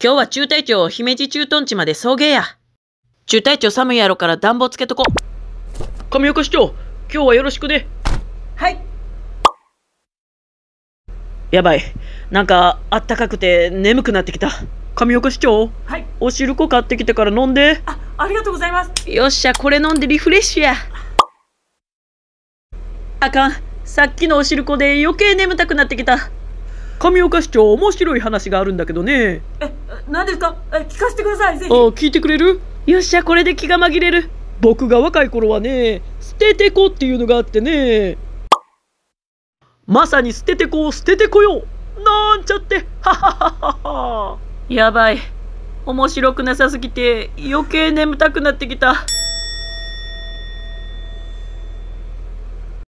今日は中隊長姫路駐屯地まで送迎や。中隊長寒いやろから暖房つけとこ。神岡市長、今日はよろしくね。はい。やばい。なんか、あったかくて眠くなってきた。神岡市長。はい。お汁粉買ってきたから飲んで。あ、ありがとうございます。よっしゃ、これ飲んでリフレッシュや。あかん。さっきのお汁粉で余計眠たくなってきた。神岡市長、面白い話があるんだけどね。え、何ですかえ聞かせてくださいぜひあ聞いてくれるよっしゃこれで気が紛れる僕が若い頃はね捨ててこっていうのがあってねまさに捨ててこを捨ててこようなんちゃってはははははやばい面白くなさすぎて余計眠たくなってきた。